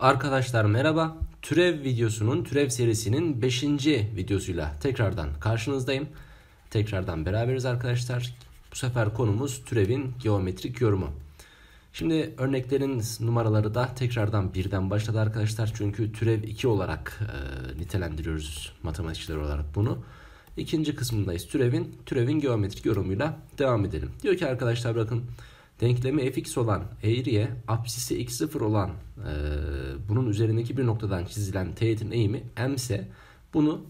Arkadaşlar merhaba. Türev videosunun, türev serisinin 5. videosuyla tekrardan karşınızdayım. Tekrardan beraberiz arkadaşlar. Bu sefer konumuz türevin geometrik yorumu. Şimdi örneklerin numaraları da tekrardan birden başladı arkadaşlar. Çünkü türev 2 olarak e, nitelendiriyoruz matematikçiler olarak bunu. İkinci kısmındayız türevin. Türevin geometrik yorumuyla devam edelim. Diyor ki arkadaşlar bakın Denklemi fx olan eğriye apsisi x0 olan e, bunun üzerindeki bir noktadan çizilen teğetin eğimi m ise bunu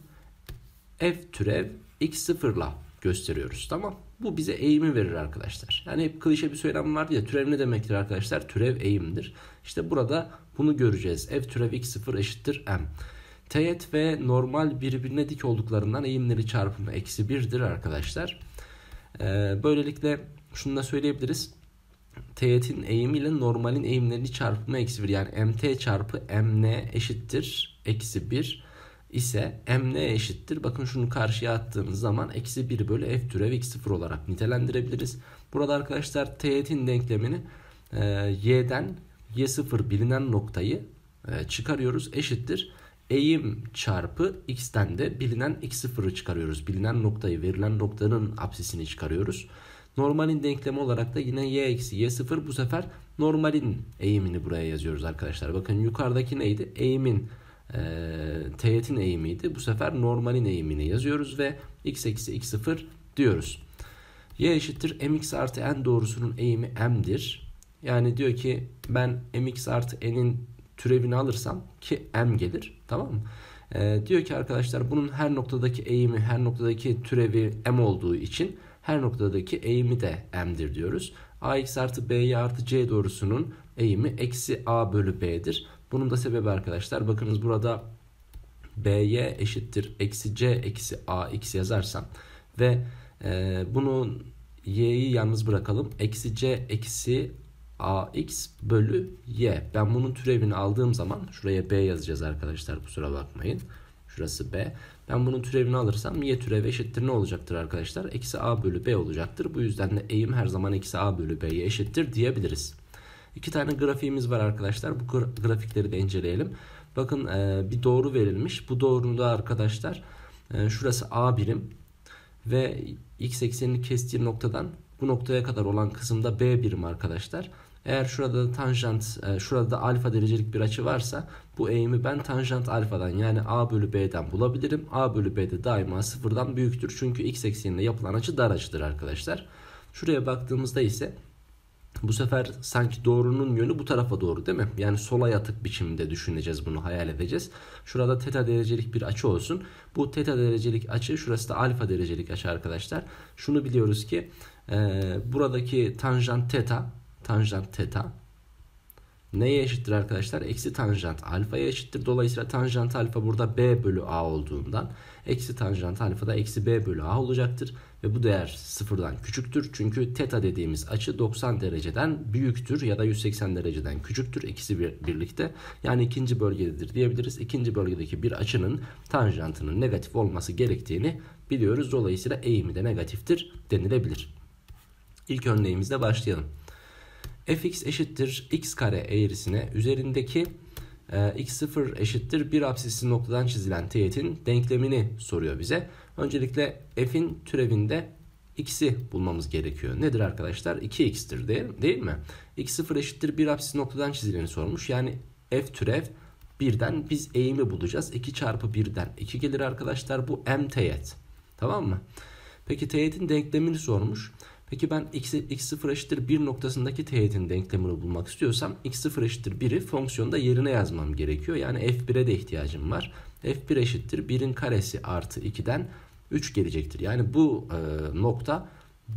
f türev x0 ile gösteriyoruz. Tamam. Bu bize eğimi verir arkadaşlar. Yani hep klişe bir söylem var ya türev ne demektir arkadaşlar? Türev eğimdir. İşte burada bunu göreceğiz. F türev x0 eşittir m. Teğet ve normal birbirine dik olduklarından eğimleri çarpımı eksi 1'dir arkadaşlar. Ee, böylelikle şunu da söyleyebiliriz teğetin eğimiyle normalin eğimlerini çarpımı eksi 1 yani mt çarpı mn eşittir eksi 1 ise mn eşittir. Bakın şunu karşıya attığımız zaman eksi 1 bölü f türev x0 olarak nitelendirebiliriz. Burada arkadaşlar teğetin denklemini e, y'den y0 bilinen noktayı e, çıkarıyoruz eşittir. Eğim çarpı x'ten de bilinen x0'ı çıkarıyoruz. Bilinen noktayı verilen noktanın absisini çıkarıyoruz. Normalin denklemi olarak da yine y eksi y sıfır bu sefer normalin eğimini buraya yazıyoruz arkadaşlar. Bakın yukarıdaki neydi? Eğimin e, teğetin eğimiydi. Bu sefer normalin eğimini yazıyoruz ve x eksi x sıfır diyoruz. y eşittir mx artı n doğrusunun eğimi m'dir. Yani diyor ki ben mx artı n'in türevini alırsam ki m gelir tamam mı? E, diyor ki arkadaşlar bunun her noktadaki eğimi her noktadaki türevi m olduğu için her noktadaki eğimi de m'dir diyoruz. ax artı b'ye artı c doğrusunun eğimi eksi a bölü b'dir. Bunun da sebebi arkadaşlar bakınız burada b'ye eşittir eksi c eksi ax yazarsam ve e, bunun y'yi yalnız bırakalım. Eksi c eksi ax bölü y. Ben bunun türevini aldığım zaman şuraya b yazacağız arkadaşlar kusura bakmayın. Şurası B. Ben bunun türevini alırsam y türevi eşittir ne olacaktır arkadaşlar? Eksi A bölü B olacaktır. Bu yüzden de eğim her zaman eksi A bölü B'ye eşittir diyebiliriz. İki tane grafiğimiz var arkadaşlar. Bu grafikleri de inceleyelim. Bakın e, bir doğru verilmiş. Bu doğrunu da arkadaşlar e, şurası A birim ve x eksenini kestiği noktadan bu noktaya kadar olan kısımda B birim arkadaşlar. Eğer şurada da tanjant, e, şurada da alfa derecelik bir açı varsa bu eğimi ben tanjant alfadan yani a bölü b'den bulabilirim. a bölü b'de daima sıfırdan büyüktür. Çünkü x ekseninde yapılan açı dar açıdır arkadaşlar. Şuraya baktığımızda ise bu sefer sanki doğrunun yönü bu tarafa doğru değil mi? Yani sola yatık biçimde düşüneceğiz bunu hayal edeceğiz. Şurada teta derecelik bir açı olsun. Bu teta derecelik açı şurası da alfa derecelik açı arkadaşlar. Şunu biliyoruz ki e, buradaki tanjant teta tanjant teta neye eşittir arkadaşlar? Eksi tanjant alfaya eşittir. Dolayısıyla tanjant alfa burada b bölü a olduğundan eksi tanjant alfa da eksi b bölü a olacaktır. Ve bu değer sıfırdan küçüktür. Çünkü teta dediğimiz açı 90 dereceden büyüktür ya da 180 dereceden küçüktür. İkisi bir, birlikte yani ikinci bölgededir diyebiliriz. İkinci bölgedeki bir açının tanjantının negatif olması gerektiğini biliyoruz. Dolayısıyla eğimi de negatiftir denilebilir. İlk örneğimizle başlayalım fx eşittir x kare eğrisine üzerindeki e, x0 eşittir 1 apsisli noktadan çizilen teğetin denklemini soruyor bize. Öncelikle f'in türevinde x'i bulmamız gerekiyor. Nedir arkadaşlar? 2x'tir değil, değil mi? x0 eşittir 1 apsis noktadan çizileni sormuş. Yani f türev 1'den biz eğimi bulacağız. 2 çarpı 1'den 2 gelir arkadaşlar. Bu m teğet. Tamam mı? Peki teğetin denklemini sormuş. Peki ben x, x0 eşittir 1 noktasındaki teğetin denklemini bulmak istiyorsam x0 eşittir 1'i fonksiyonda yerine yazmam gerekiyor. Yani f1'e de ihtiyacım var. f1 eşittir 1'in karesi artı 2'den 3 gelecektir. Yani bu e, nokta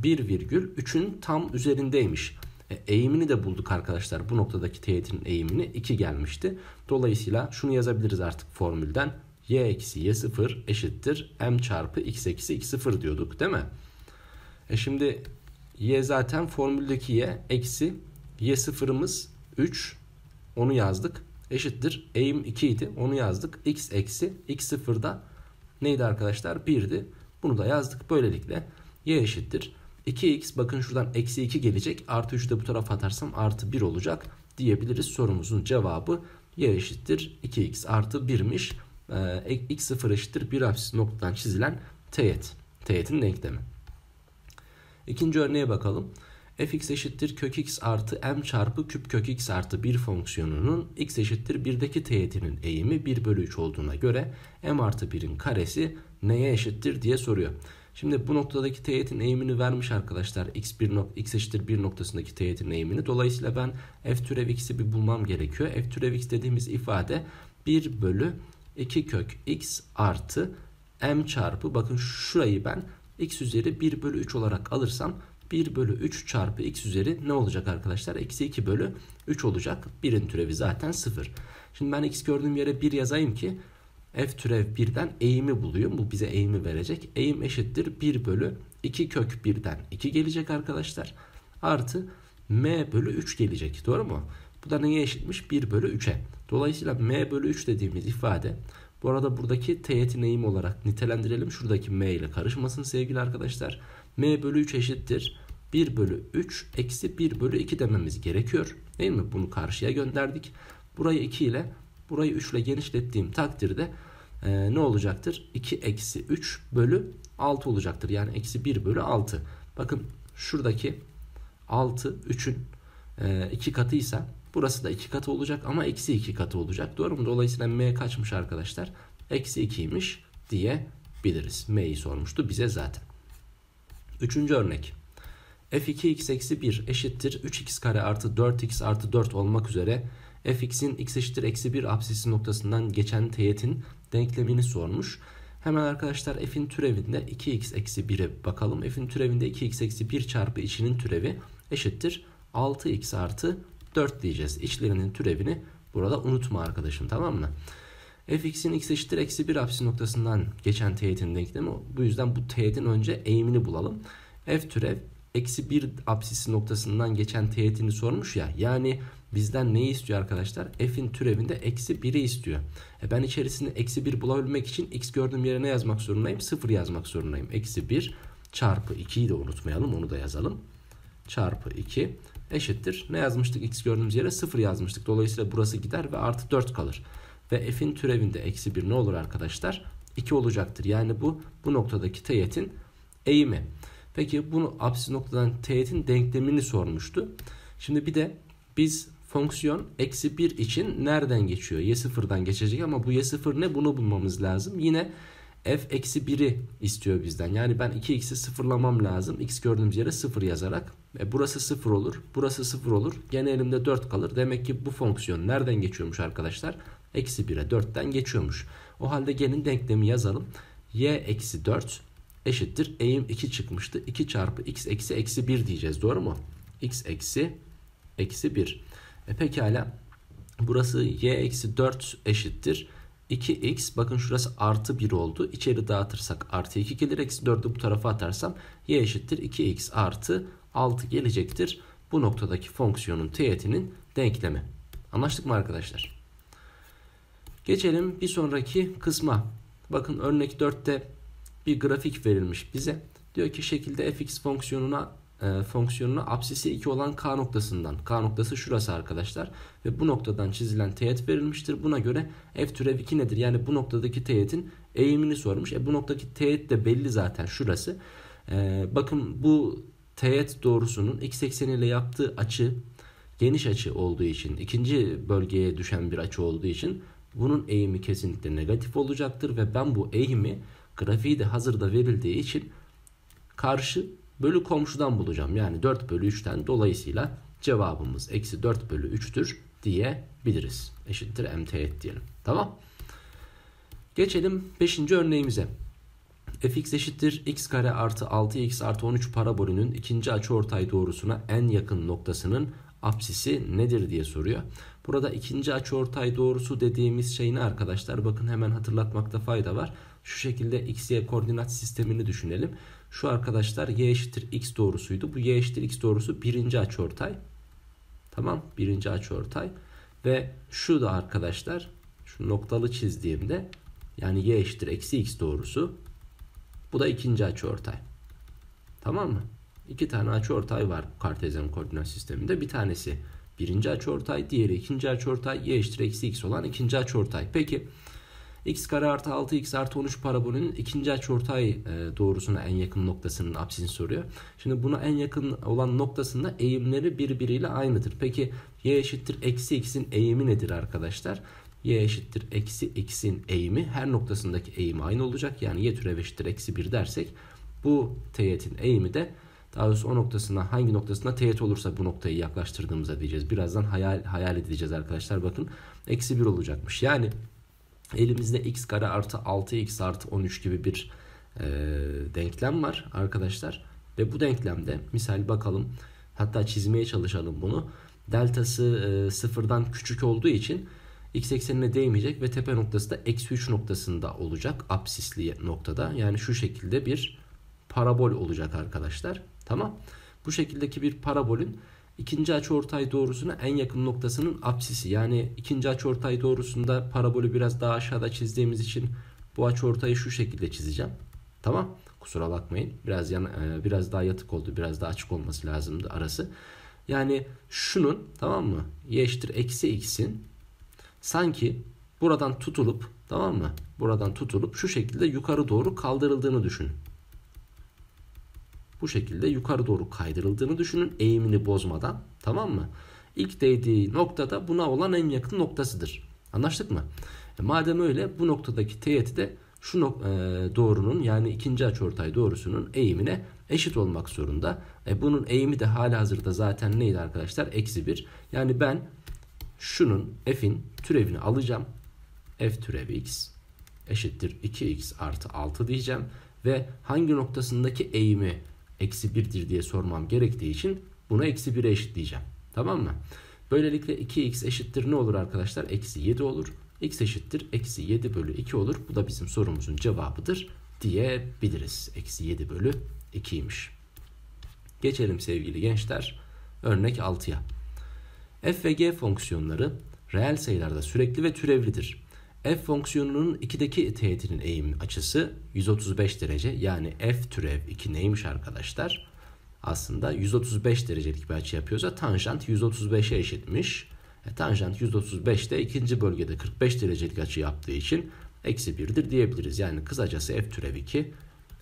1,3'ün tam üzerindeymiş. E, eğimini de bulduk arkadaşlar. Bu noktadaki teğetin eğimini 2 gelmişti. Dolayısıyla şunu yazabiliriz artık formülden. y eksi y0 eşittir m çarpı x eksi x0 diyorduk değil mi? E şimdi Y zaten formüldeki Y eksi Y sıfırımız 3 onu yazdık. Eşittir eğim 2 idi onu yazdık. X eksi X sıfırda neydi arkadaşlar 1'di. Bunu da yazdık. Böylelikle Y eşittir 2x bakın şuradan eksi 2 gelecek. Artı 3'ü de bu tarafa atarsam artı 1 olacak diyebiliriz. Sorumuzun cevabı y eşittir 2x artı 1'miş. Ee, x sıfır eşittir 1 hafif noktadan çizilen teğet. Teğetin denklemi. İkinci örneğe bakalım. fx eşittir kök x artı m çarpı küp kök x artı 1 fonksiyonunun x eşittir 1'deki teğetinin eğimi 1 bölü 3 olduğuna göre m artı 1'in karesi neye eşittir diye soruyor. Şimdi bu noktadaki teğetin eğimini vermiş arkadaşlar. X1 x eşittir 1 noktasındaki teğetin eğimini. Dolayısıyla ben f türev x'i bir bulmam gerekiyor. f türev x dediğimiz ifade 1 bölü 2 kök x artı m çarpı bakın şurayı ben x üzeri 1 bölü 3 olarak alırsam 1 bölü 3 çarpı x üzeri ne olacak arkadaşlar? Eksi 2 bölü 3 olacak. 1'in türevi zaten 0. Şimdi ben x gördüğüm yere 1 yazayım ki f türev 1'den eğimi buluyum. Bu bize eğimi verecek. Eğim eşittir 1 bölü 2 kök 1'den 2 gelecek arkadaşlar. Artı m bölü 3 gelecek. Doğru mu? Bu da neye eşitmiş? 1 bölü 3'e. Dolayısıyla m bölü 3 dediğimiz ifade bu arada buradaki t yeteneğim olarak nitelendirelim. Şuradaki m ile karışmasın sevgili arkadaşlar. m bölü 3 eşittir. 1 bölü 3 eksi 1 bölü 2 dememiz gerekiyor. Değil mi? Bunu karşıya gönderdik. Burayı 2 ile burayı 3 ile genişlettiğim takdirde e, ne olacaktır? 2 eksi 3 bölü 6 olacaktır. Yani eksi 1 bölü 6. Bakın şuradaki 6 3'ün 2 katıysa Burası da 2 katı olacak ama eksi 2 katı olacak. Doğru mu? Dolayısıyla m kaçmış arkadaşlar? Eksi 2'ymiş diyebiliriz. m'yi sormuştu bize zaten. Üçüncü örnek. f2x eksi 1 eşittir 3x kare artı 4x artı 4 olmak üzere fx'in x eşittir eksi 1 absisi noktasından geçen teğetin denklemini sormuş. Hemen arkadaşlar f'in türevinde 2x eksi 1'e bakalım. f'in türevinde 2x eksi 1 çarpı içinin türevi eşittir 6x artı 4 diyeceğiz. İçlerinin türevini burada unutma arkadaşım tamam mı? fx'in x eşittir eksi 1 apsis noktasından geçen teğetin denklemi. Bu yüzden bu teğetin önce eğimini bulalım. f türev eksi 1 apsisi noktasından geçen teğetini sormuş ya. Yani bizden neyi istiyor arkadaşlar? F'in türevinde eksi 1'i istiyor. E ben içerisinde eksi 1 bulabilmek için x gördüğüm yere ne yazmak zorundayım. 0 yazmak zorundayım. Eksi 1 çarpı 2'yi de unutmayalım onu da yazalım. Çarpı 2 eşittir. Ne yazmıştık? X gördüğümüz yere 0 yazmıştık. Dolayısıyla burası gider ve artı 4 kalır. Ve f'in türevinde eksi 1 ne olur arkadaşlar? 2 olacaktır. Yani bu bu noktadaki teğetin eğimi. Peki bunu apsis noktadan teğetin denklemini sormuştu. Şimdi bir de biz fonksiyon eksi 1 için nereden geçiyor? Y sıfırdan geçecek ama bu y sıfır ne? Bunu bulmamız lazım. Yine f eksi 1'i istiyor bizden. Yani ben 2x'i sıfırlamam lazım. x gördüğümüz yere 0 yazarak. E burası 0 olur. Burası 0 olur. Gene elimde 4 kalır. Demek ki bu fonksiyon nereden geçiyormuş arkadaşlar? Eksi 1'e 4'ten geçiyormuş. O halde gelin denklemi yazalım. y eksi 4 eşittir. Eğim 2 çıkmıştı. 2 çarpı x eksi eksi 1 diyeceğiz. Doğru mu? x eksi eksi 1. E pekala. Burası y eksi 4 eşittir. 2x bakın şurası artı 1 oldu. İçeri dağıtırsak artı 2 gelir. Eksi 4'ü bu tarafa atarsam y eşittir 2x artı 6 gelecektir. Bu noktadaki fonksiyonun teğetinin denklemi. Anlaştık mı arkadaşlar? Geçelim bir sonraki kısma. Bakın örnek 4'te bir grafik verilmiş bize. Diyor ki şekilde fx fonksiyonuna e, fonksiyonuna apsisi 2 olan K noktasından. K noktası şurası arkadaşlar. Ve bu noktadan çizilen teğet verilmiştir. Buna göre f türev 2 nedir? Yani bu noktadaki teğetin eğimini sormuş. E, bu noktadaki teğet de belli zaten şurası. E, bakın bu teğet doğrusunun x ekseniyle yaptığı açı geniş açı olduğu için, ikinci bölgeye düşen bir açı olduğu için bunun eğimi kesinlikle negatif olacaktır ve ben bu eğimi grafiği de hazırda verildiği için karşı bölü komşudan bulacağım. Yani 4 bölü 3'ten dolayısıyla cevabımız eksi 4 bölü 3'tür diyebiliriz. Eşittir MTH diyelim. Tamam. Geçelim 5. örneğimize. fx eşittir x kare artı 6x artı 13 parabolünün ikinci açı ortay doğrusuna en yakın noktasının apsisi nedir diye soruyor. Burada ikinci açıortay doğrusu dediğimiz şey ne arkadaşlar? Bakın hemen hatırlatmakta fayda var. Şu şekilde x-y koordinat sistemini düşünelim. Şu arkadaşlar y eşittir x doğrusuydu. Bu y eşittir x doğrusu birinci açıortay. Tamam birinci açıortay. Ve şu da arkadaşlar şu noktalı çizdiğimde yani y eşittir eksi x doğrusu. Bu da ikinci açıortay. Tamam mı? İki tane açıortay var bu kartezyen koordinat sisteminde. Bir tanesi birinci açıortay, diğeri ikinci açıortay, y eşittir eksi x olan ikinci açıortay. Peki x kare artı 6 x artı 13 parabolünün ikinci açıortay e, doğrusuna en yakın noktasının apsisini soruyor. Şimdi buna en yakın olan noktasında eğimleri birbiriyle aynıdır. Peki y eşittir eksi x'in eğimi nedir arkadaşlar? y eşittir eksi x'in eğimi her noktasındaki eğimi aynı olacak. Yani y türev eşittir eksi 1 dersek bu teğetin eğimi de daha doğrusu o noktasına hangi noktasına teğet olursa bu noktayı yaklaştırdığımıza diyeceğiz. Birazdan hayal, hayal edeceğiz arkadaşlar. Bakın eksi 1 olacakmış. Yani elimizde x kare artı 6x artı 13 gibi bir e, denklem var arkadaşlar. Ve bu denklemde misal bakalım hatta çizmeye çalışalım bunu. Deltası e, sıfırdan küçük olduğu için x eksenine değmeyecek ve tepe noktası da eksi 3 noktasında olacak apsisli noktada. Yani şu şekilde bir parabol olacak arkadaşlar. Tamam. Bu şekildeki bir parabolün ikinci açıortay doğrusuna en yakın noktasının apsisi. Yani ikinci açıortay doğrusunda parabolü biraz daha aşağıda çizdiğimiz için bu açıortayı şu şekilde çizeceğim. Tamam? Kusura bakmayın. Biraz yan, e, biraz daha yatık oldu. Biraz daha açık olması lazımdı arası. Yani şunun tamam mı? Y eşittir eksi x'in sanki buradan tutulup tamam mı? Buradan tutulup şu şekilde yukarı doğru kaldırıldığını düşün bu şekilde yukarı doğru kaydırıldığını düşünün eğimini bozmadan tamam mı? İlk değdiği noktada buna olan en yakın noktasıdır. Anlaştık mı? E, madem öyle bu noktadaki teğeti de şu nok- e, doğrunun yani ikinci açıortay doğrusunun eğimine eşit olmak zorunda. E, bunun eğimi de hali hazırda zaten neydi arkadaşlar? Eksi 1. Yani ben şunun f'in türevini alacağım. f türevi x eşittir 2x artı 6 diyeceğim. Ve hangi noktasındaki eğimi eksi 1'dir diye sormam gerektiği için bunu eksi 1'e eşitleyeceğim. Tamam mı? Böylelikle 2x eşittir ne olur arkadaşlar? Eksi 7 olur. x eşittir eksi 7 bölü 2 olur. Bu da bizim sorumuzun cevabıdır diyebiliriz. Eksi 7 bölü 2'ymiş. Geçelim sevgili gençler örnek 6'ya. F ve G fonksiyonları reel sayılarda sürekli ve türevlidir f fonksiyonunun 2'deki teğetinin eğim açısı 135 derece. Yani f türev 2 neymiş arkadaşlar? Aslında 135 derecelik bir açı yapıyorsa tanjant 135'e eşitmiş. E, tanjant 135 de ikinci bölgede 45 derecelik açı yaptığı için eksi 1'dir diyebiliriz. Yani kısacası f türev 2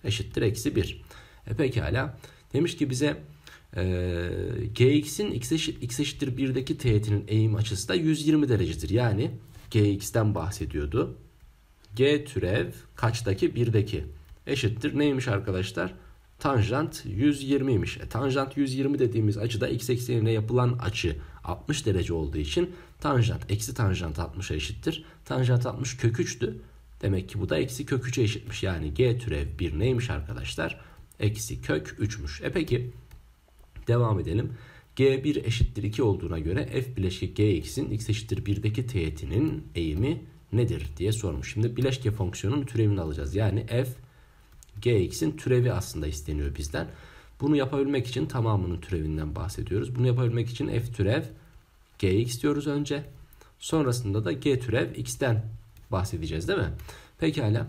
eşittir eksi 1. E pekala demiş ki bize e, gx'in x, eşit, x eşittir 1'deki teğetinin eğim açısı da 120 derecedir. Yani gx'ten bahsediyordu. g türev kaçtaki birdeki eşittir neymiş arkadaşlar? Tanjant 120'ymiş. E, tanjant 120 dediğimiz açıda x eksenine yapılan açı 60 derece olduğu için tanjant eksi tanjant 60'a eşittir. Tanjant 60 kök 3'tü. Demek ki bu da eksi kök 3'e eşitmiş. Yani g türev 1 neymiş arkadaşlar? Eksi kök 3'müş. E peki devam edelim. G1 eşittir 2 olduğuna göre f bileşik Gx'in x eşittir 1'deki teğetinin eğimi nedir diye sormuş. Şimdi bileşke fonksiyonun türevini alacağız. Yani f Gx'in türevi aslında isteniyor bizden. Bunu yapabilmek için tamamının türevinden bahsediyoruz. Bunu yapabilmek için f türev Gx diyoruz önce. Sonrasında da G türev x'ten bahsedeceğiz değil mi? Pekala.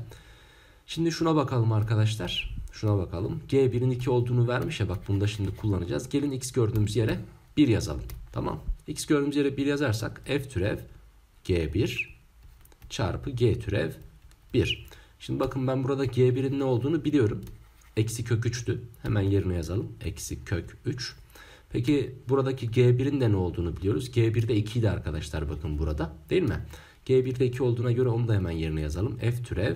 Şimdi şuna bakalım arkadaşlar. Şuna bakalım. G1'in 2 olduğunu vermiş ya bak bunu da şimdi kullanacağız. Gelin x gördüğümüz yere 1 yazalım. Tamam. x gördüğümüz yere 1 yazarsak f türev G1 çarpı G türev 1. Şimdi bakın ben burada G1'in ne olduğunu biliyorum. Eksi kök 3'tü. Hemen yerine yazalım. Eksi kök 3. Peki buradaki G1'in de ne olduğunu biliyoruz. G1'de 2 idi arkadaşlar bakın burada. Değil mi? G1'de 2 olduğuna göre onu da hemen yerine yazalım. F türev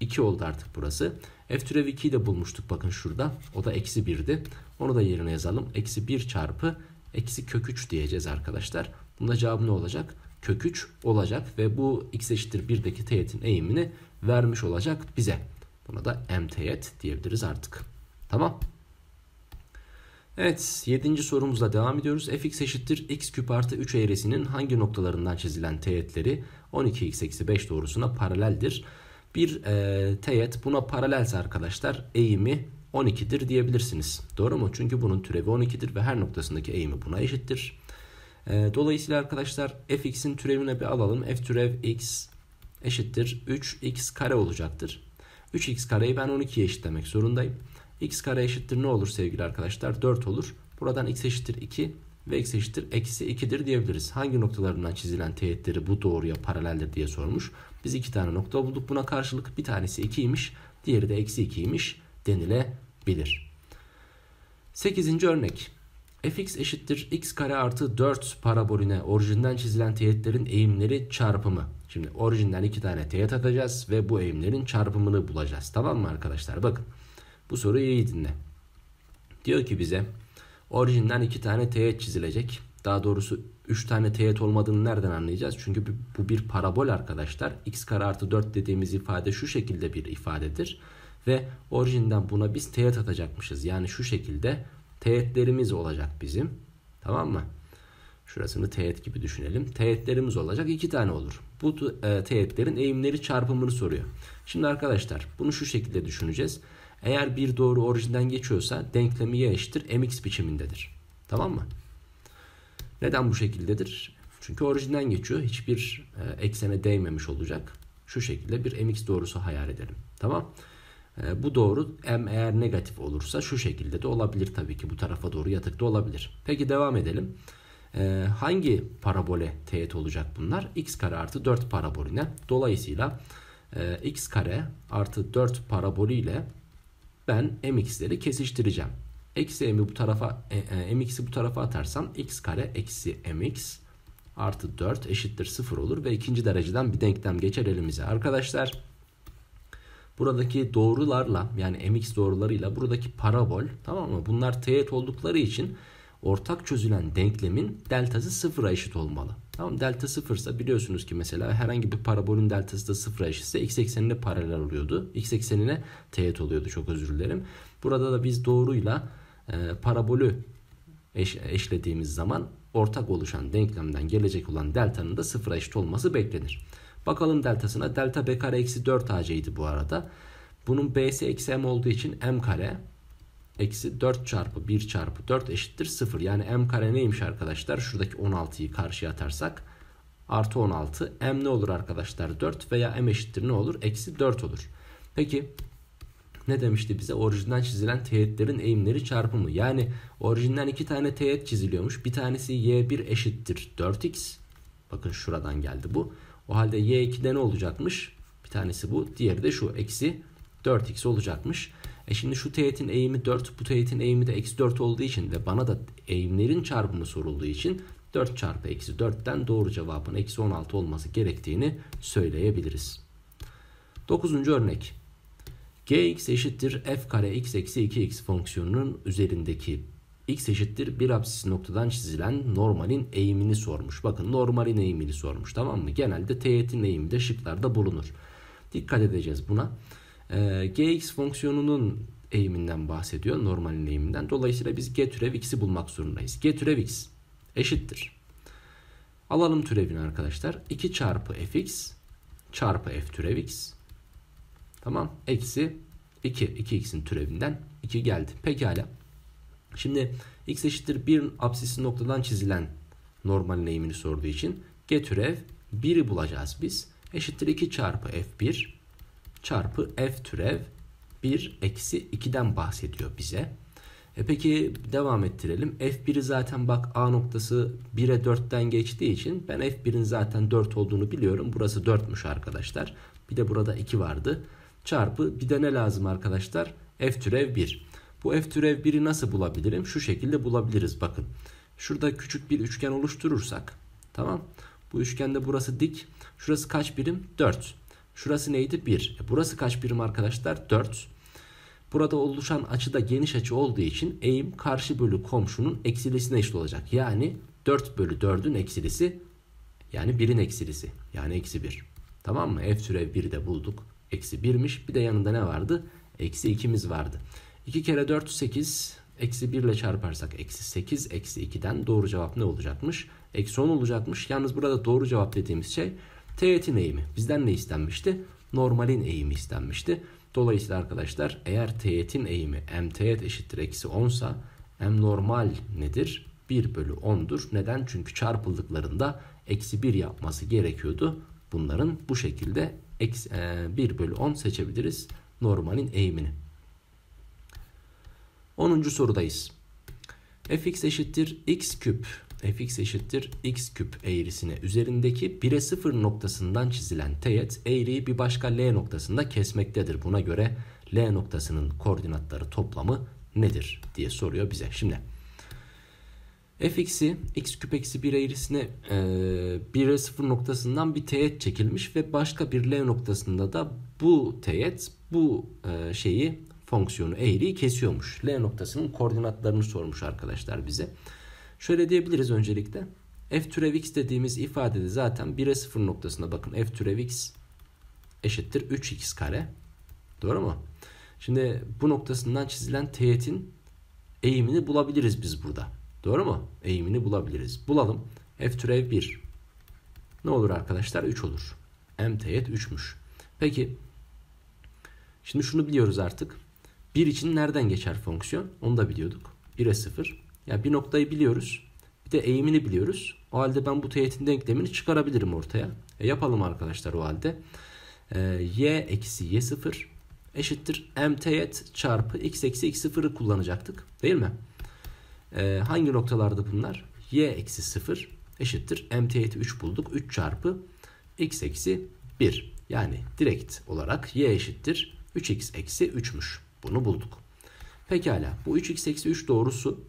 2 oldu artık burası. F türev 2'yi de bulmuştuk bakın şurada. O da eksi 1'di. Onu da yerine yazalım. Eksi 1 çarpı eksi kök 3 diyeceğiz arkadaşlar. Bunda cevabı ne olacak? Kök 3 olacak ve bu x eşittir 1'deki teğetin eğimini vermiş olacak bize. Buna da m teğet diyebiliriz artık. Tamam. Evet 7. sorumuzla devam ediyoruz. fx eşittir x küp artı 3 eğrisinin hangi noktalarından çizilen teğetleri 12x eksi 5 doğrusuna paraleldir. Bir e, teğet buna paralelse arkadaşlar eğimi 12'dir diyebilirsiniz. Doğru mu? Çünkü bunun türevi 12'dir ve her noktasındaki eğimi buna eşittir. E, dolayısıyla arkadaşlar fx'in türevine bir alalım. f türev x eşittir 3x kare olacaktır. 3x kareyi ben 12'ye eşitlemek zorundayım. x kare eşittir ne olur sevgili arkadaşlar? 4 olur. Buradan x eşittir 2 ve x eşittir eksi 2'dir diyebiliriz. Hangi noktalarından çizilen teğetleri bu doğruya paraleldir diye sormuş. Biz iki tane nokta bulduk buna karşılık. Bir tanesi 2'ymiş, diğeri de eksi 2'ymiş denilebilir. 8. örnek fx eşittir x kare artı 4 paraboline orijinden çizilen teğetlerin eğimleri çarpımı. Şimdi orijinden iki tane teğet atacağız ve bu eğimlerin çarpımını bulacağız. Tamam mı arkadaşlar? Bakın bu soruyu iyi dinle. Diyor ki bize orijinden iki tane teğet çizilecek. Daha doğrusu 3 tane teğet olmadığını nereden anlayacağız? Çünkü bu bir parabol arkadaşlar. x kare artı 4 dediğimiz ifade şu şekilde bir ifadedir. Ve orijinden buna biz teğet atacakmışız. Yani şu şekilde teğetlerimiz olacak bizim. Tamam mı? Şurasını teğet gibi düşünelim. Teğetlerimiz olacak. iki tane olur. Bu e, teğetlerin eğimleri çarpımını soruyor. Şimdi arkadaşlar bunu şu şekilde düşüneceğiz. Eğer bir doğru orijinden geçiyorsa denklemi y eşittir mx biçimindedir. Tamam mı? Neden bu şekildedir? Çünkü orijinden geçiyor. Hiçbir e, eksene değmemiş olacak. Şu şekilde bir mx doğrusu hayal edelim. Tamam. E, bu doğru m eğer negatif olursa şu şekilde de olabilir tabii ki. Bu tarafa doğru yatık da olabilir. Peki devam edelim. E, hangi parabole teğet olacak bunlar? x kare artı 4 paraboline. Dolayısıyla x kare artı 4 parabolü ile ben mx'leri kesiştireceğim. Eksi m'i bu tarafa e, e, mx'i bu tarafa atarsam x kare eksi mx artı 4 eşittir 0 olur ve ikinci dereceden bir denklem geçer elimize arkadaşlar. Buradaki doğrularla yani mx doğrularıyla buradaki parabol tamam mı? Bunlar teğet oldukları için ortak çözülen denklemin deltası sıfıra eşit olmalı. Tamam delta sıfırsa biliyorsunuz ki mesela herhangi bir parabolün deltası da sıfıra eşitse x eksenine paralel oluyordu. x eksenine teğet oluyordu çok özür dilerim. Burada da biz doğruyla e, parabolü eş, eşlediğimiz zaman ortak oluşan denklemden gelecek olan delta'nın da sıfıra eşit olması beklenir. Bakalım deltasına. Delta b kare eksi 4 ac idi bu arada. Bunun b'si eksi m olduğu için m kare eksi 4 çarpı 1 çarpı 4 eşittir 0. Yani m kare neymiş arkadaşlar? Şuradaki 16'yı karşıya atarsak artı 16. m ne olur arkadaşlar? 4 veya m eşittir ne olur? Eksi 4 olur. Peki ne demişti bize? Orijinden çizilen teğetlerin eğimleri çarpımı. Yani orijinden iki tane teğet çiziliyormuş. Bir tanesi y1 eşittir 4x. Bakın şuradan geldi bu. O halde y2'de ne olacakmış? Bir tanesi bu. Diğeri de şu. Eksi 4x olacakmış. E şimdi şu teğetin eğimi 4. Bu teğetin eğimi de eksi 4 olduğu için ve bana da eğimlerin çarpımı sorulduğu için 4 çarpı eksi 4'ten doğru cevabın eksi 16 olması gerektiğini söyleyebiliriz. Dokuzuncu örnek gx eşittir f kare x eksi 2x fonksiyonunun üzerindeki x eşittir bir absis noktadan çizilen normalin eğimini sormuş. Bakın normalin eğimini sormuş tamam mı? Genelde teğetin eğimi de şıklarda bulunur. Dikkat edeceğiz buna. E, ee, gx fonksiyonunun eğiminden bahsediyor. Normalin eğiminden. Dolayısıyla biz g türev x'i bulmak zorundayız. g türev x eşittir. Alalım türevini arkadaşlar. 2 çarpı fx çarpı f türev x Tamam. Eksi 2. 2x'in türevinden 2 geldi. Pekala. Şimdi x eşittir 1 absisi noktadan çizilen normal eğimini sorduğu için g türev 1'i bulacağız biz. Eşittir 2 çarpı f1 çarpı f türev 1 eksi 2'den bahsediyor bize. E peki devam ettirelim. F1'i zaten bak A noktası 1'e 4'ten geçtiği için ben F1'in zaten 4 olduğunu biliyorum. Burası 4'müş arkadaşlar. Bir de burada 2 vardı çarpı bir de ne lazım arkadaşlar? F türev 1. Bu F türev 1'i nasıl bulabilirim? Şu şekilde bulabiliriz bakın. Şurada küçük bir üçgen oluşturursak tamam. Bu üçgende burası dik. Şurası kaç birim? 4. Şurası neydi? 1. E burası kaç birim arkadaşlar? 4. Burada oluşan açı da geniş açı olduğu için eğim karşı bölü komşunun eksilisine eşit olacak. Yani 4 bölü 4'ün eksilisi yani 1'in eksilisi yani eksi 1. Tamam mı? F türev 1'i de bulduk. Eksi 1'miş. Bir de yanında ne vardı? Eksi 2'miz vardı. 2 kere 4 8. Eksi 1 ile çarparsak eksi 8. Eksi 2'den doğru cevap ne olacakmış? Eksi 10 olacakmış. Yalnız burada doğru cevap dediğimiz şey teğetin eğimi. Bizden ne istenmişti? Normalin eğimi istenmişti. Dolayısıyla arkadaşlar eğer teğetin eğimi m teğet eşittir eksi 10 sa m normal nedir? 1 bölü 10'dur. Neden? Çünkü çarpıldıklarında eksi 1 yapması gerekiyordu. Bunların bu şekilde 1 e, bölü 10 seçebiliriz normalin eğimini. 10. sorudayız. fx eşittir x küp fx eşittir x küp eğrisine üzerindeki 1'e 0 noktasından çizilen teğet eğriyi bir başka L noktasında kesmektedir. Buna göre L noktasının koordinatları toplamı nedir diye soruyor bize. Şimdi f x'i x küp eksi 1 eğrisine e, 1'e 0 noktasından bir teğet çekilmiş ve başka bir l noktasında da bu teğet bu e, şeyi fonksiyonu eğriyi kesiyormuş. L noktasının koordinatlarını sormuş arkadaşlar bize. Şöyle diyebiliriz öncelikle. F türev x dediğimiz ifadede zaten 1'e 0 noktasında bakın. F türev x eşittir 3x kare. Doğru mu? Şimdi bu noktasından çizilen teğetin eğimini bulabiliriz biz burada. Doğru mu? Eğimini bulabiliriz. Bulalım. F türev 1. Ne olur arkadaşlar? 3 olur. M teğet 3'müş. Peki. Şimdi şunu biliyoruz artık. 1 için nereden geçer fonksiyon? Onu da biliyorduk. 1'e 0. Yani bir noktayı biliyoruz. Bir de eğimini biliyoruz. O halde ben bu teğetin denklemini çıkarabilirim ortaya. E yapalım arkadaşlar o halde. E, y eksi y sıfır eşittir m teğet çarpı x eksi x sıfırı kullanacaktık. Değil mi? E, hangi noktalarda bunlar? y eksi 0 eşittir. m teğeti 3 bulduk. 3 çarpı x eksi 1. Yani direkt olarak y eşittir. 3x eksi 3'müş. Bunu bulduk. Pekala bu 3x eksi 3 doğrusu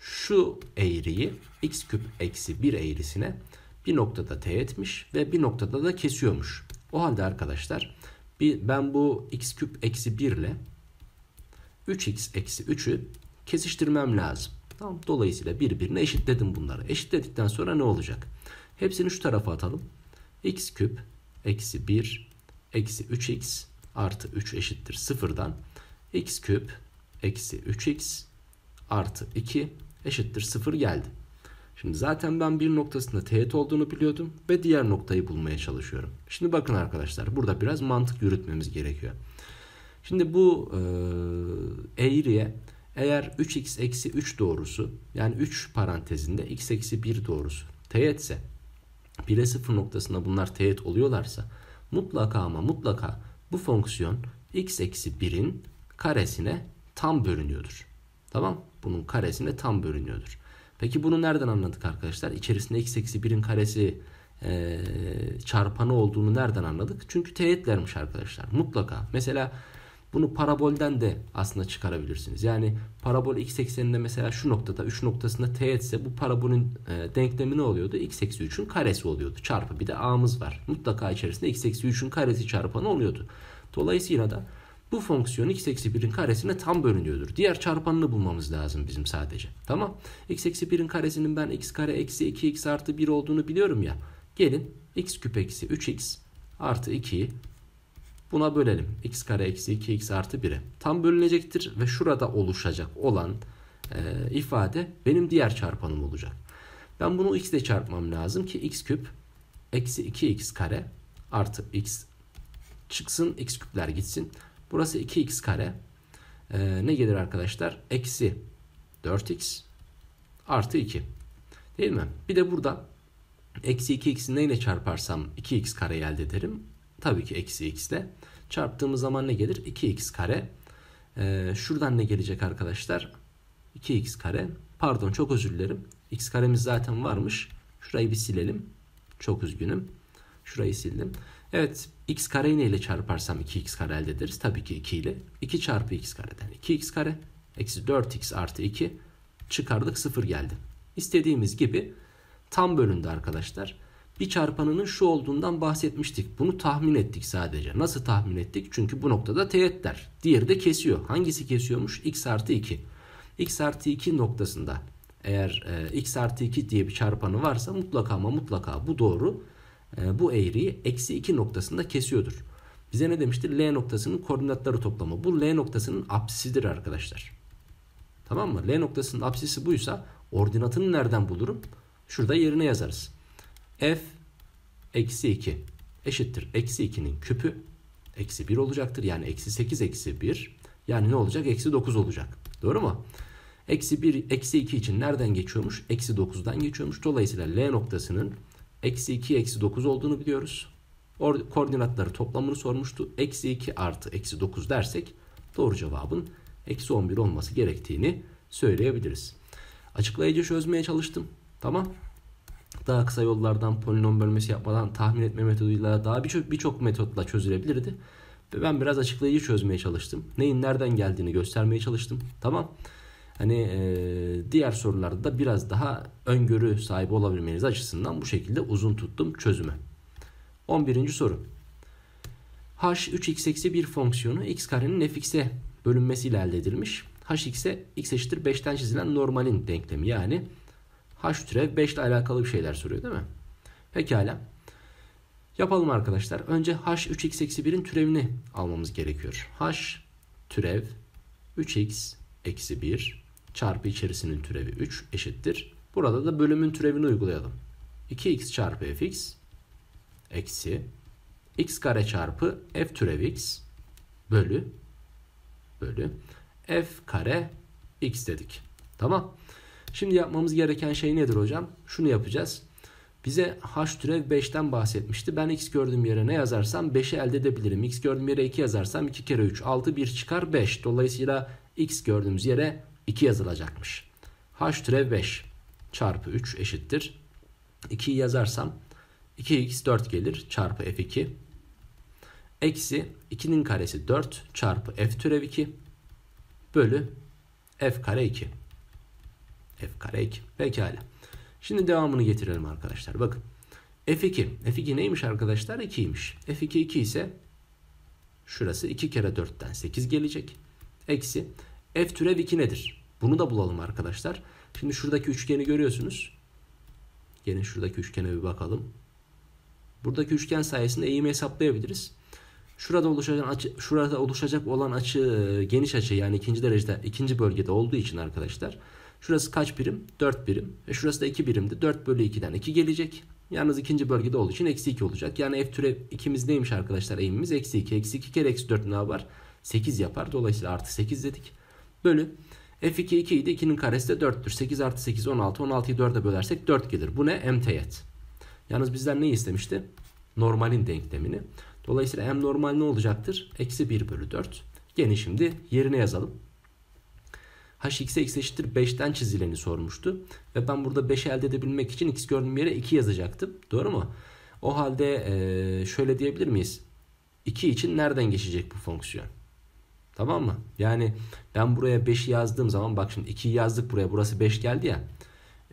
şu eğriyi x küp eksi 1 eğrisine bir noktada teğetmiş ve bir noktada da kesiyormuş. O halde arkadaşlar ben bu x küp eksi 1 ile 3x eksi 3'ü kesiştirmem lazım. Tamam. Dolayısıyla birbirine eşitledim bunları. Eşitledikten sonra ne olacak? Hepsini şu tarafa atalım. x küp eksi 1 eksi 3x artı 3 eşittir sıfırdan. x küp eksi 3x artı 2 eşittir sıfır geldi. Şimdi zaten ben bir noktasında teğet olduğunu biliyordum ve diğer noktayı bulmaya çalışıyorum. Şimdi bakın arkadaşlar burada biraz mantık yürütmemiz gerekiyor. Şimdi bu e, eğriye eğer 3x eksi 3 doğrusu yani 3 parantezinde x eksi 1 doğrusu teğetse 1'e 0 noktasında bunlar teğet oluyorlarsa mutlaka ama mutlaka bu fonksiyon x eksi 1'in karesine tam bölünüyordur. Tamam Bunun karesine tam bölünüyordur. Peki bunu nereden anladık arkadaşlar? İçerisinde x eksi 1'in karesi e, çarpanı olduğunu nereden anladık? Çünkü teğetlermiş arkadaşlar. Mutlaka. Mesela bunu parabolden de aslında çıkarabilirsiniz. Yani parabol x ekseninde mesela şu noktada 3 noktasında t etse bu parabolün e, denklemi ne oluyordu? x eksi 3'ün karesi oluyordu. Çarpı bir de a'mız var. Mutlaka içerisinde x eksi 3'ün karesi çarpanı oluyordu. Dolayısıyla da bu fonksiyon x eksi 1'in karesine tam bölünüyordur. Diğer çarpanını bulmamız lazım bizim sadece. Tamam. x eksi 1'in karesinin ben x kare eksi 2x artı 1 olduğunu biliyorum ya. Gelin x küp eksi 3x artı 2'yi Buna bölelim. x kare eksi 2x artı 1'e. Tam bölünecektir ve şurada oluşacak olan e, ifade benim diğer çarpanım olacak. Ben bunu x ile çarpmam lazım ki x küp eksi 2x kare artı x çıksın x küpler gitsin. Burası 2x kare. E, ne gelir arkadaşlar? Eksi 4x artı 2. Değil mi? Bir de burada eksi 2x'i neyle çarparsam 2x kare elde ederim. Tabii ki eksi x de. Çarptığımız zaman ne gelir? 2x kare. Ee, şuradan ne gelecek arkadaşlar? 2x kare. Pardon çok özür dilerim. x karemiz zaten varmış. Şurayı bir silelim. Çok üzgünüm. Şurayı sildim. Evet x kareyi neyle çarparsam 2x kare elde ederiz? Tabii ki 2 ile. 2 çarpı x kareden 2x kare eksi 4x artı 2 çıkardık 0 geldi. İstediğimiz gibi tam bölündü arkadaşlar bir çarpanının şu olduğundan bahsetmiştik. Bunu tahmin ettik sadece. Nasıl tahmin ettik? Çünkü bu noktada teğet der. Diğeri de kesiyor. Hangisi kesiyormuş? X artı 2. X artı 2 noktasında eğer e, X artı 2 diye bir çarpanı varsa mutlaka ama mutlaka bu doğru e, bu eğriyi eksi 2 noktasında kesiyordur. Bize ne demişti? L noktasının koordinatları toplamı. Bu L noktasının apsisidir arkadaşlar. Tamam mı? L noktasının apsisi buysa ordinatını nereden bulurum? Şurada yerine yazarız f eksi 2 eşittir. Eksi 2'nin küpü eksi 1 olacaktır. Yani eksi 8 eksi 1 yani ne olacak? Eksi 9 olacak. Doğru mu? Eksi 1, eksi 2 için nereden geçiyormuş? Eksi 9'dan geçiyormuş. Dolayısıyla L noktasının eksi 2, eksi 9 olduğunu biliyoruz. Or koordinatları toplamını sormuştu. Eksi 2 artı eksi 9 dersek doğru cevabın eksi 11 olması gerektiğini söyleyebiliriz. Açıklayıcı çözmeye çalıştım. Tamam daha kısa yollardan polinom bölmesi yapmadan tahmin etme metoduyla daha birçok birçok metotla çözülebilirdi. Ve ben biraz açıklayıcı çözmeye çalıştım. Neyin nereden geldiğini göstermeye çalıştım. Tamam. Hani e, diğer sorularda da biraz daha öngörü sahibi olabilmeniz açısından bu şekilde uzun tuttum çözümü. 11. soru. h 3x eksi bir fonksiyonu x karenin fx'e bölünmesiyle elde edilmiş. H hx'e x eşittir 5'ten çizilen normalin denklemi yani h türev 5 ile alakalı bir şeyler soruyor değil mi? Pekala. Yapalım arkadaşlar. Önce h3x eksi 1'in türevini almamız gerekiyor. h türev 3x eksi 1 çarpı içerisinin türevi 3 eşittir. Burada da bölümün türevini uygulayalım. 2x çarpı fx eksi x kare çarpı f türev x bölü bölü f kare x dedik. Tamam. Şimdi yapmamız gereken şey nedir hocam? Şunu yapacağız. Bize h türev 5'ten bahsetmişti. Ben x gördüğüm yere ne yazarsam 5'i elde edebilirim. x gördüğüm yere 2 yazarsam 2 kere 3 6 1 çıkar 5. Dolayısıyla x gördüğümüz yere 2 yazılacakmış. h türev 5 çarpı 3 eşittir. 2'yi yazarsam 2x 4 gelir çarpı f2. Eksi 2'nin karesi 4 çarpı f türev 2 bölü f kare 2 f kare 2. Pekala. Şimdi devamını getirelim arkadaşlar. Bakın. F2. F2 neymiş arkadaşlar? 2'ymiş. F2 2 ise şurası 2 kere 4'ten 8 gelecek. Eksi. F türev 2 nedir? Bunu da bulalım arkadaşlar. Şimdi şuradaki üçgeni görüyorsunuz. Gelin şuradaki üçgene bir bakalım. Buradaki üçgen sayesinde eğimi hesaplayabiliriz. Şurada oluşacak açı, şurada oluşacak olan açı geniş açı yani ikinci derecede ikinci bölgede olduğu için arkadaşlar Şurası kaç birim? 4 birim. ve şurası da 2 birimdi. 4 bölü 2'den 2 gelecek. Yalnız ikinci bölgede olduğu için eksi 2 olacak. Yani f türev 2'miz neymiş arkadaşlar? Eğimimiz eksi 2. Eksi 2 kere eksi 4 ne yapar? 8 yapar. Dolayısıyla artı 8 dedik. Bölü. F2 2 idi. 2'nin karesi de 4'tür. 8 artı 8 16. 16'yı 4'e bölersek 4 gelir. Bu ne? M teğet. Yalnız bizden neyi istemişti? Normalin denklemini. Dolayısıyla M normal ne olacaktır? Eksi 1 bölü 4. Gene şimdi yerine yazalım hx'e x eşittir 5'ten çizileni sormuştu. Ve ben burada 5'i elde edebilmek için x gördüğüm yere 2 yazacaktım. Doğru mu? O halde e, şöyle diyebilir miyiz? 2 için nereden geçecek bu fonksiyon? Tamam mı? Yani ben buraya 5'i yazdığım zaman bak şimdi 2'yi yazdık buraya burası 5 geldi ya.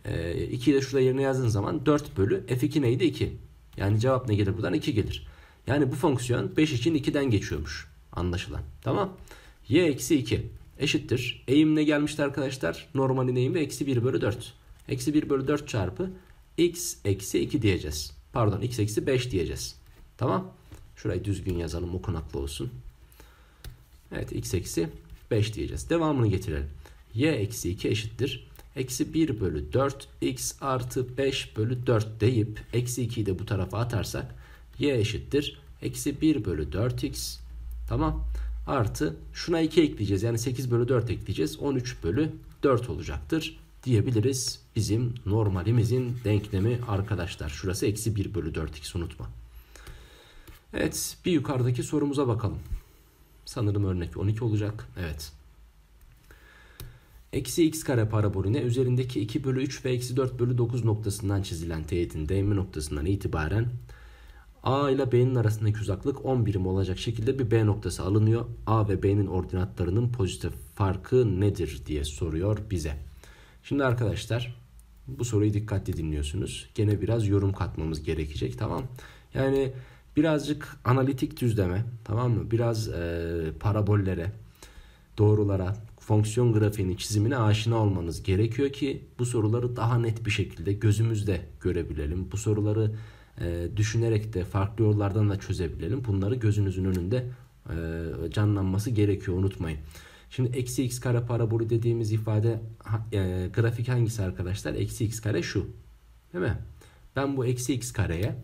2'yi e, de şurada yerine yazdığın zaman 4 bölü f2 neydi 2. Yani cevap ne gelir buradan 2 gelir. Yani bu fonksiyon 5 için 2'den geçiyormuş anlaşılan. Tamam. y eksi 2 eşittir. Eğim ne gelmişti arkadaşlar? Normalin eğimi eksi 1 bölü 4. Eksi 1 bölü 4 çarpı x eksi 2 diyeceğiz. Pardon x eksi 5 diyeceğiz. Tamam. Şurayı düzgün yazalım okunaklı olsun. Evet x eksi 5 diyeceğiz. Devamını getirelim. y eksi 2 eşittir. Eksi 1 bölü 4 x artı 5 bölü 4 deyip eksi 2'yi de bu tarafa atarsak y eşittir. Eksi 1 bölü 4x. Tamam artı şuna 2 ekleyeceğiz. Yani 8 bölü 4 ekleyeceğiz. 13 bölü 4 olacaktır diyebiliriz. Bizim normalimizin denklemi arkadaşlar. Şurası eksi 1 bölü 4x unutma. Evet bir yukarıdaki sorumuza bakalım. Sanırım örnek 12 olacak. Evet. Eksi x kare parabolüne üzerindeki 2 bölü 3 ve eksi 4 bölü 9 noktasından çizilen teğetin değme noktasından itibaren A ile B'nin arasındaki uzaklık 10 birim olacak şekilde bir B noktası alınıyor. A ve B'nin ordinatlarının pozitif farkı nedir diye soruyor bize. Şimdi arkadaşlar bu soruyu dikkatli dinliyorsunuz. Gene biraz yorum katmamız gerekecek tamam. Yani birazcık analitik düzleme tamam mı? Biraz e, parabollere, doğrulara, fonksiyon grafiğinin çizimine aşina olmanız gerekiyor ki bu soruları daha net bir şekilde gözümüzde görebilelim. Bu soruları e, düşünerek de farklı yollardan da çözebilelim. Bunları gözünüzün önünde e, canlanması gerekiyor unutmayın. Şimdi eksi x kare parabolü dediğimiz ifade e, grafik hangisi arkadaşlar? Eksi x kare şu. Değil mi? Ben bu eksi x kareye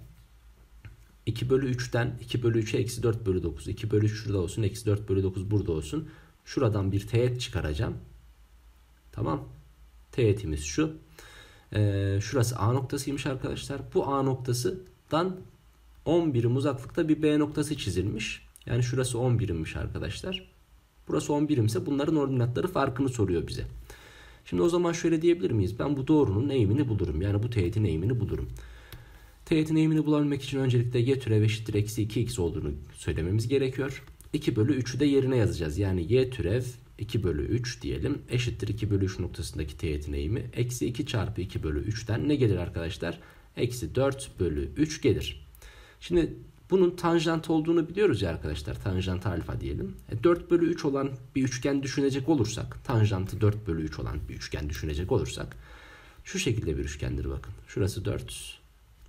2 bölü 3'ten 2 bölü 3'e eksi 4 bölü 9. 2 bölü 3 şurada olsun. Eksi 4 bölü 9 burada olsun. Şuradan bir teğet çıkaracağım. Tamam. Teğetimiz şu. Ee, şurası A noktasıymış arkadaşlar. Bu A noktasından 10 birim uzaklıkta bir B noktası çizilmiş. Yani şurası 11'immiş arkadaşlar. Burası 10 bunların ordinatları farkını soruyor bize. Şimdi o zaman şöyle diyebilir miyiz? Ben bu doğrunun eğimini bulurum. Yani bu teğetin eğimini bulurum. Teğetin eğimini bulabilmek için öncelikle y türev eşittir eksi 2x olduğunu söylememiz gerekiyor. 2 bölü 3'ü de yerine yazacağız. Yani y türev 2 bölü 3 diyelim eşittir 2 bölü 3 noktasındaki teğet eğimi eksi 2 çarpı 2 bölü 3'ten ne gelir arkadaşlar? Eksi 4 bölü 3 gelir. Şimdi bunun tanjant olduğunu biliyoruz ya arkadaşlar. Tanjant alfa diyelim. E 4 bölü 3 olan bir üçgen düşünecek olursak. Tanjantı 4 bölü 3 olan bir üçgen düşünecek olursak. Şu şekilde bir üçgendir bakın. Şurası 4.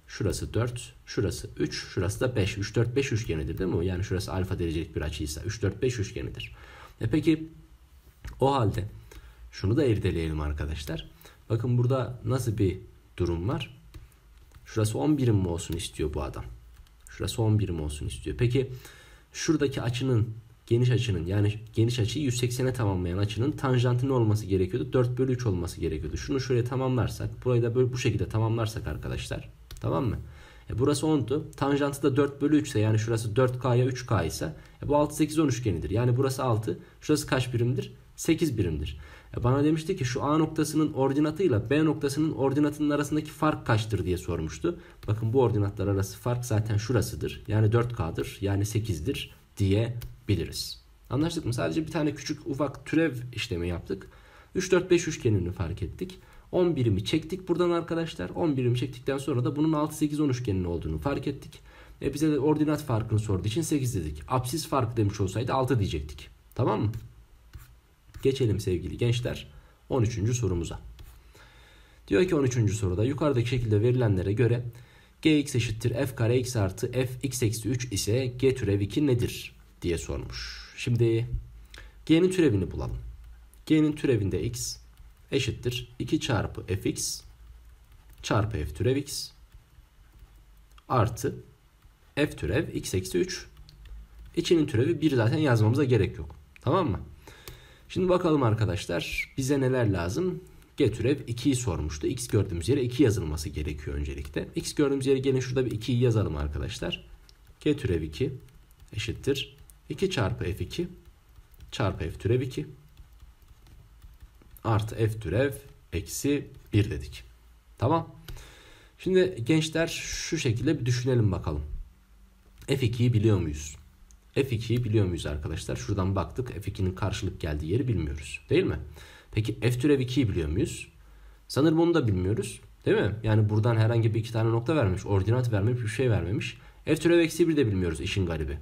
Şurası 4. Şurası 3. Şurası da 5. 3, 4, 5 üçgenidir değil mi? Yani şurası alfa derecelik bir açıysa. 3, 4, 5 üçgenidir. E peki o halde şunu da irdeleyelim arkadaşlar. Bakın burada nasıl bir durum var? Şurası 10 birim mi olsun istiyor bu adam? Şurası 10 birim olsun istiyor. Peki şuradaki açının geniş açının yani geniş açıyı 180'e tamamlayan açının tanjantı ne olması gerekiyordu? 4 bölü 3 olması gerekiyordu. Şunu şöyle tamamlarsak burayı da böyle bu şekilde tamamlarsak arkadaşlar tamam mı? E burası 10'du. Tanjantı da 4 bölü 3 ise yani şurası 4K'ya 3K ise e bu 6 8 10 üçgenidir. Yani burası 6. Şurası kaç birimdir? 8 birimdir. E, bana demişti ki şu A noktasının ordinatıyla B noktasının ordinatının arasındaki fark kaçtır diye sormuştu. Bakın bu ordinatlar arası fark zaten şurasıdır. Yani 4K'dır yani 8'dir diyebiliriz. Anlaştık mı? Sadece bir tane küçük ufak türev işlemi yaptık. 3 4 5 üçgenini fark ettik. 10 birimi çektik buradan arkadaşlar. 10 birimi çektikten sonra da bunun 6 8 10 üçgeninin olduğunu fark ettik. E bize de ordinat farkını sorduğu için 8 dedik. Apsis farkı demiş olsaydı 6 diyecektik. Tamam mı? Geçelim sevgili gençler 13. sorumuza. Diyor ki 13. soruda yukarıdaki şekilde verilenlere göre gx eşittir f kare x artı f x eksi 3 ise g türev 2 nedir diye sormuş. Şimdi g'nin türevini bulalım. g'nin türevinde x eşittir 2 çarpı fx çarpı f türev x artı f türev x eksi 3. 2'nin türevi 1 zaten yazmamıza gerek yok. Tamam mı? Şimdi bakalım arkadaşlar bize neler lazım? Getürev türev 2'yi sormuştu. X gördüğümüz yere 2 yazılması gerekiyor öncelikle. X gördüğümüz yere gelin şurada bir 2'yi yazalım arkadaşlar. Getürev türev 2 eşittir. 2 çarpı f2 çarpı f türev 2 artı f türev eksi 1 dedik. Tamam. Şimdi gençler şu şekilde bir düşünelim bakalım. F2'yi biliyor muyuz? F2'yi biliyor muyuz arkadaşlar? Şuradan baktık F2'nin karşılık geldiği yeri bilmiyoruz değil mi? Peki F türev 2'yi biliyor muyuz? Sanırım onu da bilmiyoruz değil mi? Yani buradan herhangi bir iki tane nokta vermiş. Ordinat vermemiş bir şey vermemiş. F türev eksi 1 de bilmiyoruz işin garibi.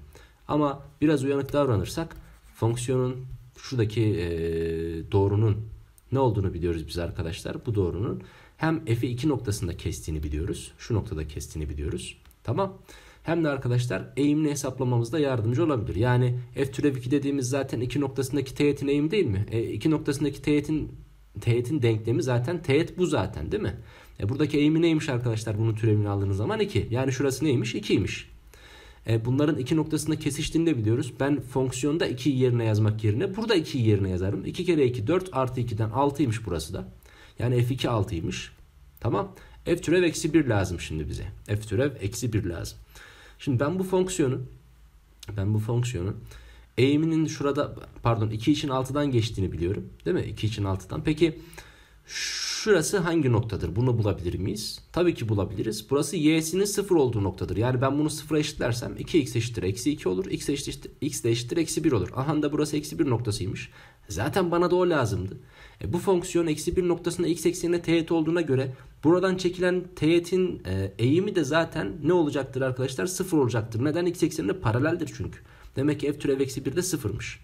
Ama biraz uyanık davranırsak fonksiyonun şuradaki e, doğrunun ne olduğunu biliyoruz biz arkadaşlar. Bu doğrunun hem f'i 2 noktasında kestiğini biliyoruz. Şu noktada kestiğini biliyoruz. Tamam hem de arkadaşlar eğimini hesaplamamızda yardımcı olabilir. Yani f türev 2 dediğimiz zaten 2 noktasındaki teğetin eğim değil mi? 2 e, noktasındaki teğetin teğetin denklemi zaten teğet bu zaten değil mi? E, buradaki eğimi neymiş arkadaşlar bunun türevini aldığınız zaman 2. Yani şurası neymiş? 2'ymiş. E, bunların iki noktasında kesiştiğini de biliyoruz. Ben fonksiyonda 2'yi yerine yazmak yerine burada 2'yi yerine yazarım. 2 kere 2 4 artı 2'den 6'ymış burası da. Yani f2 6'ymış. Tamam. F türev eksi 1 lazım şimdi bize. F türev eksi 1 lazım. Şimdi ben bu fonksiyonu ben bu fonksiyonu eğiminin şurada pardon 2 için 6'dan geçtiğini biliyorum. Değil mi? 2 için 6'dan. Peki şurası hangi noktadır? Bunu bulabilir miyiz? Tabii ki bulabiliriz. Burası y'sinin 0 olduğu noktadır. Yani ben bunu 0'a eşitlersem 2x eşittir eksi 2 olur. x eşittir, x de eşittir eksi 1 olur. Aha da burası eksi 1 noktasıymış. Zaten bana da o lazımdı. E, bu fonksiyon eksi 1 noktasında x eksenine teğet olduğuna göre buradan çekilen teğetin e, eğimi de zaten ne olacaktır arkadaşlar? Sıfır olacaktır. Neden? x eksenine paraleldir çünkü. Demek ki f türev eksi 1 de sıfırmış.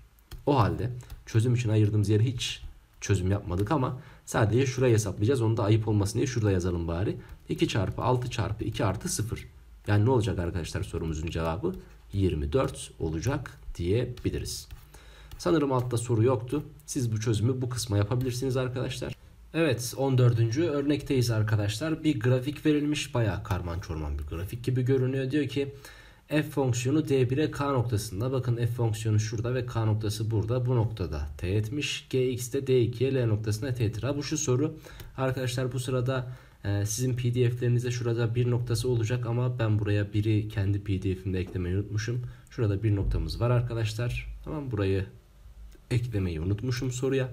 O halde çözüm için ayırdığımız yeri hiç çözüm yapmadık ama sadece şurayı hesaplayacağız. Onu da ayıp olmasın diye şurada yazalım bari. 2 çarpı 6 çarpı 2 artı 0. Yani ne olacak arkadaşlar sorumuzun cevabı? 24 olacak diyebiliriz. Sanırım altta soru yoktu. Siz bu çözümü bu kısma yapabilirsiniz arkadaşlar. Evet 14. örnekteyiz arkadaşlar. Bir grafik verilmiş. Bayağı karman çorman bir grafik gibi görünüyor. Diyor ki f fonksiyonu d1'e k noktasında. Bakın f fonksiyonu şurada ve k noktası burada. Bu noktada t etmiş. gx de d2'ye l noktasına teğet. Bu şu soru. Arkadaşlar bu sırada e, sizin pdf'lerinizde şurada bir noktası olacak ama ben buraya biri kendi pdf'imde eklemeyi unutmuşum. Şurada bir noktamız var arkadaşlar. Tamam burayı eklemeyi unutmuşum soruya.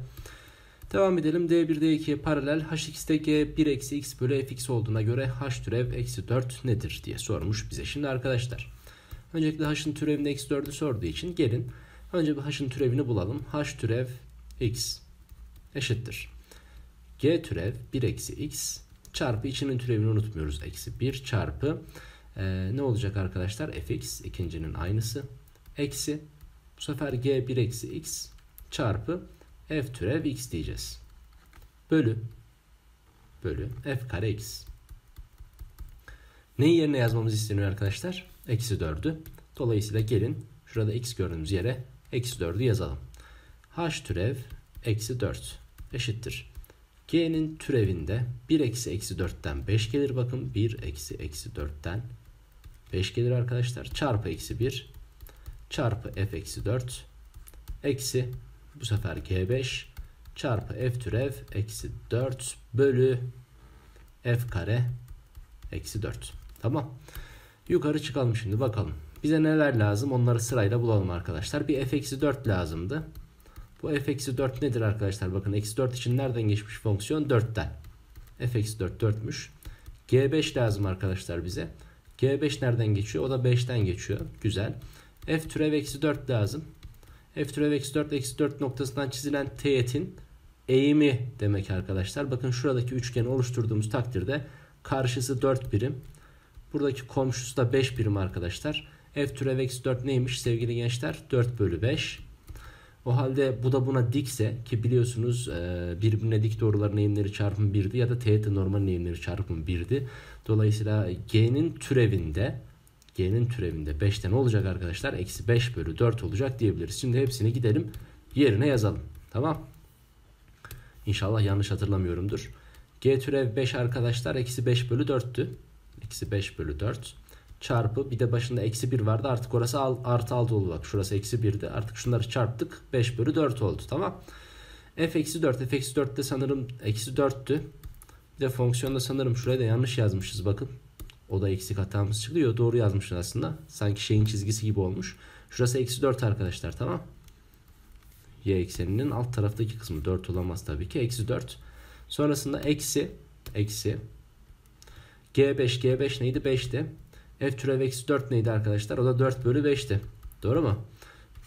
Devam edelim. D1, D2'ye paralel h2'de g1 eksi x bölü fx olduğuna göre h türev eksi 4 nedir diye sormuş bize. Şimdi arkadaşlar öncelikle h'ın türevini eksi 4'ü sorduğu için gelin önce bir h'ın türevini bulalım. h türev x eşittir. g türev 1 eksi x çarpı içinin türevini unutmuyoruz. Eksi 1 çarpı e, ne olacak arkadaşlar? fx ikincinin aynısı. Eksi bu sefer g1 eksi x çarpı f türev x diyeceğiz. Bölü bölü f kare x. Neyi yerine yazmamız isteniyor arkadaşlar? Eksi 4'ü. Dolayısıyla gelin şurada x gördüğümüz yere eksi 4'ü yazalım. h türev eksi 4 eşittir. G'nin türevinde 1 eksi eksi 4'ten 5 gelir bakın. 1 eksi eksi 4'ten 5 gelir arkadaşlar. Çarpı eksi 1 çarpı f eksi 4 eksi bu sefer G5 çarpı F türev eksi 4 bölü F kare eksi 4. Tamam. Yukarı çıkalım şimdi bakalım. Bize neler lazım onları sırayla bulalım arkadaşlar. Bir F eksi 4 lazımdı. Bu F eksi 4 nedir arkadaşlar? Bakın eksi 4 için nereden geçmiş fonksiyon? 4'ten. F eksi 4 4'müş. G5 lazım arkadaşlar bize. G5 nereden geçiyor? O da 5'ten geçiyor. Güzel. F türev eksi 4 lazım f türev eksi 4 x 4 noktasından çizilen teğetin eğimi demek arkadaşlar. Bakın şuradaki üçgeni oluşturduğumuz takdirde karşısı 4 birim. Buradaki komşusu da 5 birim arkadaşlar. F türev x 4 neymiş sevgili gençler? 4 bölü 5. O halde bu da buna dikse ki biliyorsunuz e, birbirine dik doğruların eğimleri çarpımı 1'di ya da teğetin normal eğimleri çarpımı 1'di. Dolayısıyla G'nin türevinde G'nin türevinde 5'te ne olacak arkadaşlar? Eksi 5 bölü 4 olacak diyebiliriz. Şimdi hepsini gidelim yerine yazalım. Tamam. İnşallah yanlış hatırlamıyorumdur. G türev 5 arkadaşlar eksi 5 bölü 4'tü. Eksi 5 bölü 4 çarpı bir de başında eksi 1 vardı artık orası artı 6 oldu bak şurası eksi 1'di artık şunları çarptık 5 bölü 4 oldu tamam f eksi 4 f eksi 4 de sanırım eksi 4'tü bir de fonksiyonda sanırım şuraya da yanlış yazmışız bakın o da eksik hatamız çıkıyor. Doğru yazmışsın aslında. Sanki şeyin çizgisi gibi olmuş. Şurası eksi 4 arkadaşlar tamam. Y ekseninin alt taraftaki kısmı 4 olamaz tabii ki. Eksi 4. Sonrasında eksi eksi G5 G5 neydi? 5'ti. F türev eksi 4 neydi arkadaşlar? O da 4 bölü 5'ti. Doğru mu?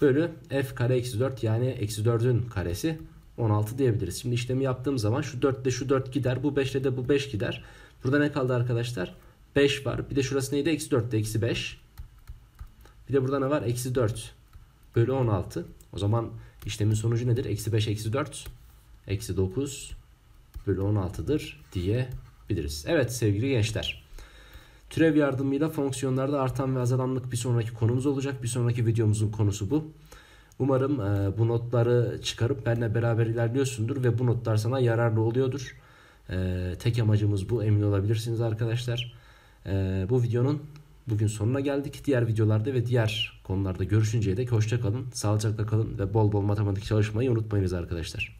Bölü F kare eksi 4 yani eksi 4'ün karesi 16 diyebiliriz. Şimdi işlemi yaptığım zaman şu 4 ile şu 4 gider. Bu 5 ile de bu 5 gider. Burada ne kaldı arkadaşlar? 5 var. Bir de şurası neydi? Eksi 4'te eksi 5. Bir de burada ne var? Eksi 4 bölü 16. O zaman işlemin sonucu nedir? Eksi 5 eksi 4 eksi 9 bölü 16'dır diyebiliriz. Evet sevgili gençler. Türev yardımıyla fonksiyonlarda artan ve azalanlık bir sonraki konumuz olacak. Bir sonraki videomuzun konusu bu. Umarım e, bu notları çıkarıp benimle beraber ilerliyorsundur ve bu notlar sana yararlı oluyordur. E, tek amacımız bu emin olabilirsiniz arkadaşlar. Ee, bu videonun bugün sonuna geldik. Diğer videolarda ve diğer konularda görüşünceye dek hoşça kalın, sağlıcakla kalın ve bol bol matematik çalışmayı unutmayınız arkadaşlar.